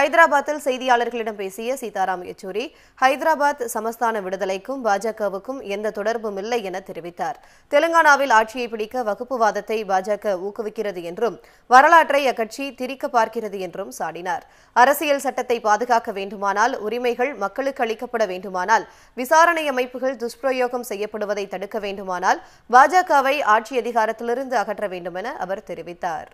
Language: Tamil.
ஹைதராபாத்தில் செய்தியாளர்களிடம் பேசிய சீதாராம் யெச்சூரி ஹைதராபாத் சமஸ்தான விடுதலைக்கும் பாஜகவுக்கும் எந்த தொடர்பும் இல்லை என தெரிவித்தார் தெலுங்கானாவில் ஆட்சியை பிடிக்க வகுப்புவாதத்தை பாஜக ஊக்குவிக்கிறது என்றும் வரலாற்றை அக்கட்சி திரிக்க பார்க்கிறது என்றும் சாடினார் அரசியல் சட்டத்தை பாதுகாக்க வேண்டுமானால் உரிமைகள் மக்களுக்கு அளிக்கப்பட வேண்டுமானால் விசாரணை அமைப்புகள் துஷ்பிரயோகம் செய்யப்படுவதை தடுக்க வேண்டுமானால் பாஜகவை ஆட்சி அதிகாரத்திலிருந்து அகற்ற வேண்டும் என அவர் தெரிவித்தார்